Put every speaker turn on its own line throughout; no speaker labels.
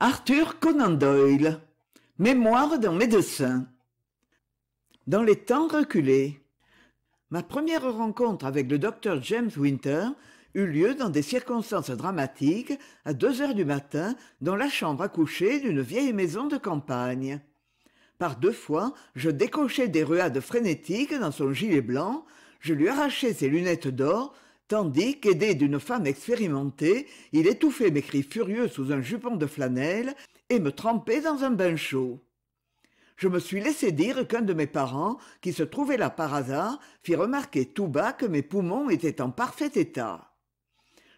Arthur Conan Doyle. Mémoire d'un médecin. Dans les temps reculés. Ma première rencontre avec le docteur James Winter eut lieu dans des circonstances dramatiques, à deux heures du matin, dans la chambre à coucher d'une vieille maison de campagne. Par deux fois, je décochais des ruades frénétiques dans son gilet blanc, je lui arrachais ses lunettes d'or, tandis qu'aidé d'une femme expérimentée il étouffait mes cris furieux sous un jupon de flanelle et me trempait dans un bain chaud je me suis laissé dire qu'un de mes parents qui se trouvait là par hasard fit remarquer tout bas que mes poumons étaient en parfait état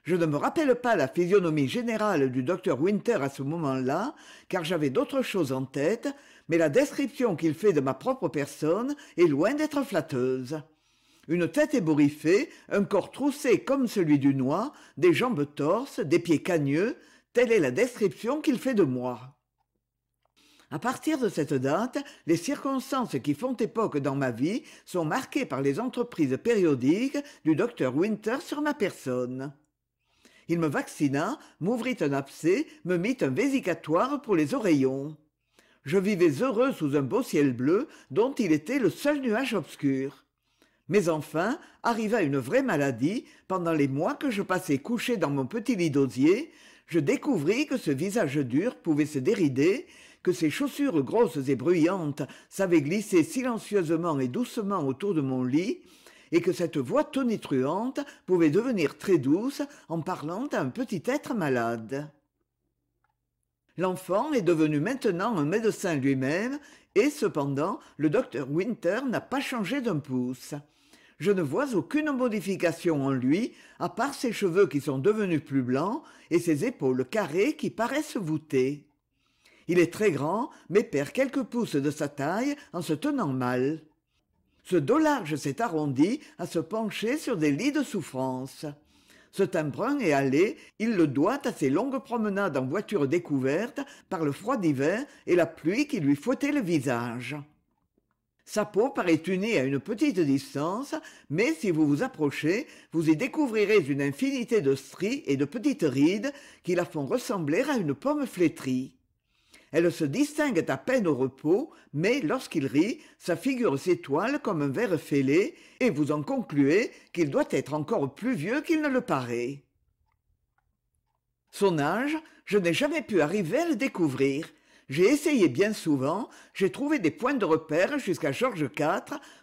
je ne me rappelle pas la physionomie générale du docteur Winter à ce moment-là, car j'avais d'autres choses en tête, mais la description qu'il fait de ma propre personne est loin d'être flatteuse une tête ébouriffée, un corps troussé comme celui du noix, des jambes torses, des pieds cagneux, telle est la description qu'il fait de moi. À partir de cette date, les circonstances qui font époque dans ma vie sont marquées par les entreprises périodiques du docteur Winter sur ma personne. Il me vaccina, m'ouvrit un abcès, me mit un vésicatoire pour les oreillons. Je vivais heureux sous un beau ciel bleu dont il était le seul nuage obscur mais enfin arriva une vraie maladie pendant les mois que je passais couché dans mon petit lit d'osier je découvris que ce visage dur pouvait se dérider que ces chaussures grosses et bruyantes savaient glisser silencieusement et doucement autour de mon lit et que cette voix tonitruante pouvait devenir très douce en parlant à un petit être malade. L'enfant est devenu maintenant un médecin lui-même, et cependant le docteur Winter n'a pas changé d'un pouce je ne vois aucune modification en lui à part ses cheveux qui sont devenus plus blancs et ses épaules carrées qui paraissent voûtées il est très grand mais perd quelques pouces de sa taille en se tenant mal ce dos large s'est arrondi à se pencher sur des lits de souffrance ce teint brun et hâlé, il le doit à ses longues promenades en voiture découverte par le froid d'hiver et la pluie qui lui fouettait le visage. Sa peau paraît unie à une petite distance, mais si vous vous approchez, vous y découvrirez une infinité de stries et de petites rides qui la font ressembler à une pomme flétrie. Elle se distingue à peine au repos, mais lorsqu'il rit, sa figure s'étoile comme un verre fêlé, et vous en concluez qu'il doit être encore plus vieux qu'il ne le paraît. Son âge, je n'ai jamais pu arriver à le découvrir, j'ai essayé bien souvent j'ai trouvé des points de repère jusqu'à georges iv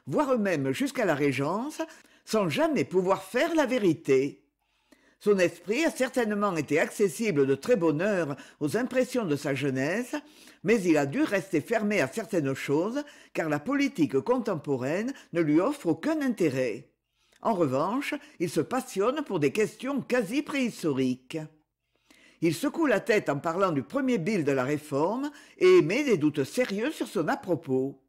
voire même jusqu'à la régence sans jamais pouvoir faire la vérité son esprit a certainement été accessible de très bonne heure aux impressions de sa jeunesse, mais il a dû rester fermé à certaines choses, car la politique contemporaine ne lui offre aucun intérêt. En revanche, il se passionne pour des questions quasi préhistoriques. Il secoue la tête en parlant du premier bill de la réforme et émet des doutes sérieux sur son à-propos.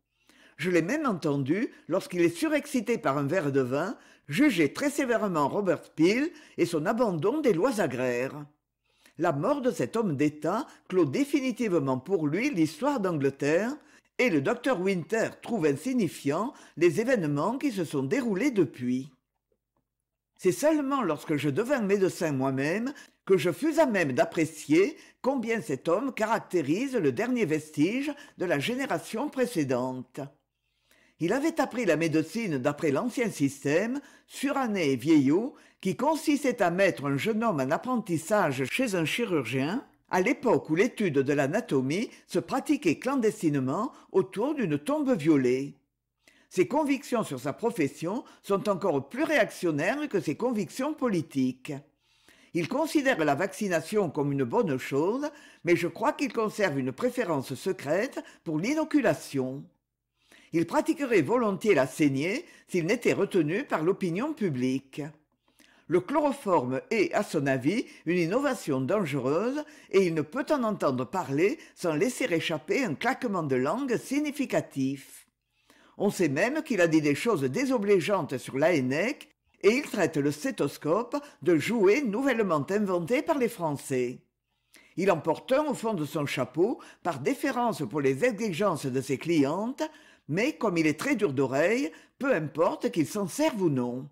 Je l'ai même entendu, lorsqu'il est surexcité par un verre de vin, juger très sévèrement Robert Peel et son abandon des lois agraires. La mort de cet homme d'État clôt définitivement pour lui l'histoire d'Angleterre, et le docteur Winter trouve insignifiant les événements qui se sont déroulés depuis. C'est seulement lorsque je devins médecin moi-même que je fus à même d'apprécier combien cet homme caractérise le dernier vestige de la génération précédente il avait appris la médecine d'après l'ancien système, suranné et vieillot, qui consistait à mettre un jeune homme en apprentissage chez un chirurgien, à l'époque où l'étude de l'anatomie se pratiquait clandestinement autour d'une tombe violée. Ses convictions sur sa profession sont encore plus réactionnaires que ses convictions politiques. Il considère la vaccination comme une bonne chose, mais je crois qu'il conserve une préférence secrète pour l'inoculation. Il pratiquerait volontiers la saignée s'il n'était retenu par l'opinion publique. Le chloroforme est, à son avis, une innovation dangereuse et il ne peut en entendre parler sans laisser échapper un claquement de langue significatif. On sait même qu'il a dit des choses désobligeantes sur l'AENEC et il traite le stéthoscope de jouet nouvellement inventé par les français il en porte un au fond de son chapeau par déférence pour les exigences de ses clientes mais comme il est très dur d'oreille peu importe qu'il s'en serve ou non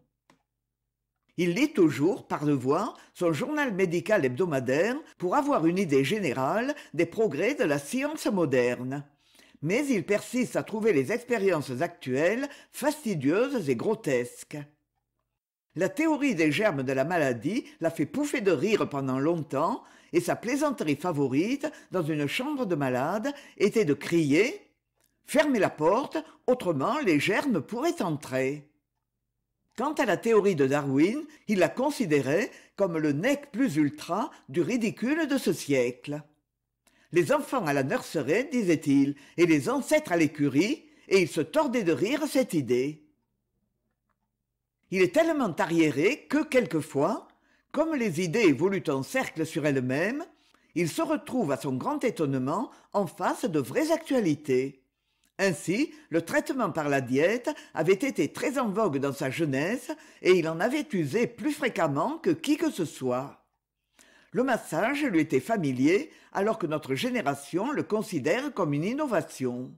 il lit toujours, par devoir, son journal médical hebdomadaire pour avoir une idée générale des progrès de la science moderne. Mais il persiste à trouver les expériences actuelles fastidieuses et grotesques la théorie des germes de la maladie l'a fait pouffer de rire pendant longtemps et sa plaisanterie favorite dans une chambre de malade était de crier fermez la porte autrement les germes pourraient entrer quant à la théorie de darwin il la considérait comme le nec plus ultra du ridicule de ce siècle les enfants à la nurserie disait-il et les ancêtres à l'écurie et il se tordait de rire à cette idée il est tellement arriéré que quelquefois, comme les idées évoluent en cercle sur elles-mêmes, il se retrouve à son grand étonnement en face de vraies actualités. Ainsi, le traitement par la diète avait été très en vogue dans sa jeunesse et il en avait usé plus fréquemment que qui que ce soit. Le massage lui était familier alors que notre génération le considère comme une innovation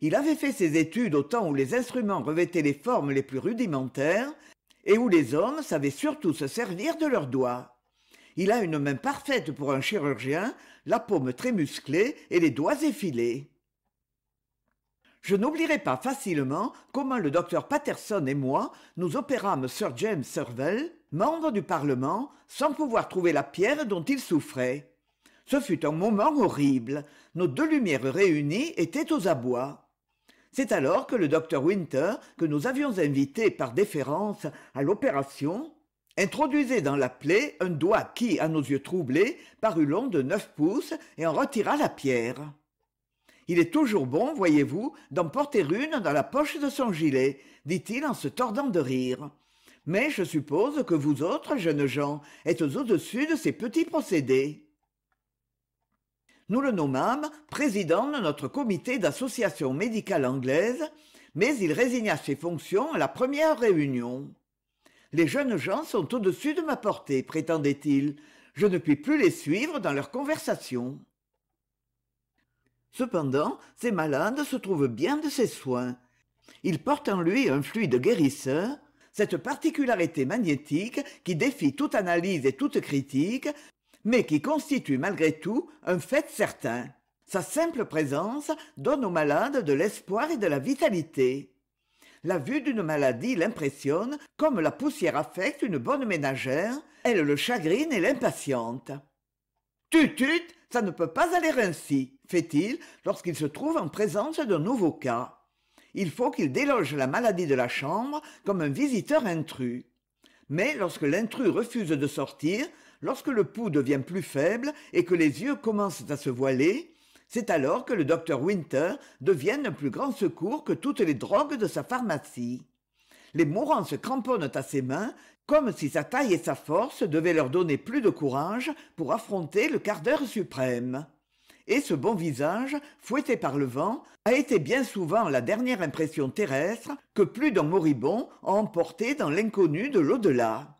il avait fait ses études au temps où les instruments revêtaient les formes les plus rudimentaires et où les hommes savaient surtout se servir de leurs doigts. Il a une main parfaite pour un chirurgien, la paume très musclée et les doigts effilés. Je n'oublierai pas facilement comment le docteur Patterson et moi nous opérâmes Sir James Servell, membre du Parlement, sans pouvoir trouver la pierre dont il souffrait. Ce fut un moment horrible. Nos deux lumières réunies étaient aux abois c'est alors que le docteur winter que nous avions invité par déférence à l'opération introduisait dans la plaie un doigt qui à nos yeux troublés parut long de neuf pouces et en retira la pierre il est toujours bon voyez-vous d'en porter une dans la poche de son gilet dit-il en se tordant de rire mais je suppose que vous autres jeunes gens êtes au-dessus de ces petits procédés nous le nommâmes président de notre comité d'association médicale anglaise, mais il résigna ses fonctions à la première réunion. Les jeunes gens sont au-dessus de ma portée, prétendait-il. Je ne puis plus les suivre dans leurs conversations. Cependant, ces malades se trouvent bien de ses soins. Il porte en lui un fluide guérisseur, cette particularité magnétique qui défie toute analyse et toute critique, mais qui constitue malgré tout un fait certain. Sa simple présence donne aux malades de l'espoir et de la vitalité. La vue d'une maladie l'impressionne comme la poussière affecte une bonne ménagère, elle le chagrine et l'impatiente. Tutut, ça ne peut pas aller ainsi, fait-il lorsqu'il se trouve en présence d'un nouveau cas. Il faut qu'il déloge la maladie de la chambre comme un visiteur intrus. Mais lorsque l'intrus refuse de sortir, lorsque le pouls devient plus faible et que les yeux commencent à se voiler c'est alors que le docteur winter devient un plus grand secours que toutes les drogues de sa pharmacie les mourants se cramponnent à ses mains comme si sa taille et sa force devaient leur donner plus de courage pour affronter le quart d'heure suprême et ce bon visage, fouetté par le vent, a été bien souvent la dernière impression terrestre que plus d'un moribond a emporté dans l'inconnu de l'au-delà.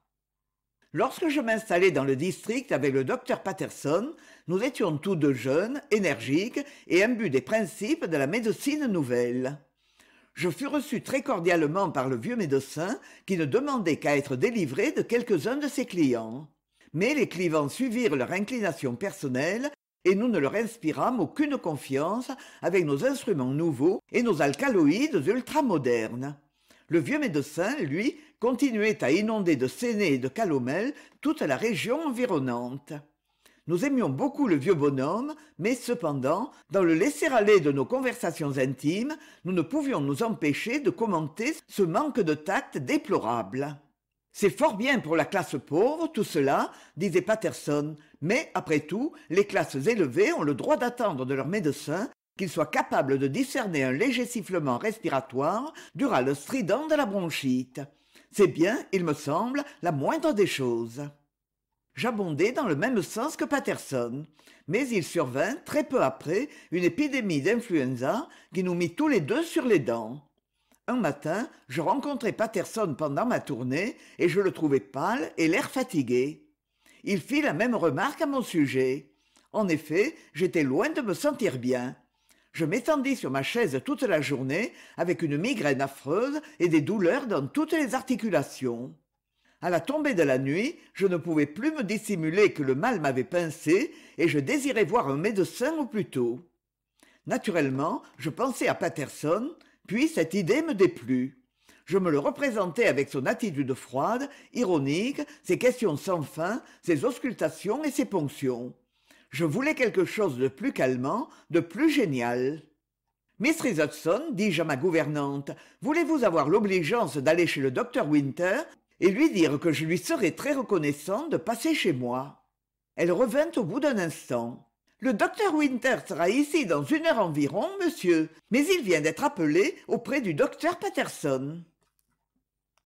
Lorsque je m'installai dans le district avec le docteur Patterson, nous étions tous deux jeunes, énergiques et imbus des principes de la médecine nouvelle. Je fus reçu très cordialement par le vieux médecin qui ne demandait qu'à être délivré de quelques-uns de ses clients. Mais les clivants suivirent leur inclination personnelle et nous ne leur inspirâmes aucune confiance avec nos instruments nouveaux et nos alcaloïdes ultramodernes. Le vieux médecin, lui, continuait à inonder de séné et de calomel toute la région environnante nous aimions beaucoup le vieux bonhomme mais cependant dans le laisser-aller de nos conversations intimes nous ne pouvions nous empêcher de commenter ce manque de tact déplorable c'est fort bien pour la classe pauvre tout cela disait patterson mais après tout les classes élevées ont le droit d'attendre de leur médecin qu'il soit capable de discerner un léger sifflement respiratoire du le strident de la bronchite c'est bien il me semble la moindre des choses J'abondais dans le même sens que patterson mais il survint très peu après une épidémie d'influenza qui nous mit tous les deux sur les dents un matin je rencontrai patterson pendant ma tournée et je le trouvai pâle et l'air fatigué il fit la même remarque à mon sujet en effet j'étais loin de me sentir bien je m'étendis sur ma chaise toute la journée avec une migraine affreuse et des douleurs dans toutes les articulations à la tombée de la nuit je ne pouvais plus me dissimuler que le mal m'avait pincé et je désirais voir un médecin au plus tôt naturellement je pensai à patterson puis cette idée me déplut je me le représentais avec son attitude froide ironique ses questions sans fin ses auscultations et ses ponctions je voulais quelque chose de plus calmant de plus génial miss Hudson, dis-je à ma gouvernante voulez-vous avoir l'obligeance d'aller chez le docteur winter et lui dire que je lui serais très reconnaissant de passer chez moi elle revint au bout d'un instant le docteur winter sera ici dans une heure environ monsieur mais il vient d'être appelé auprès du docteur patterson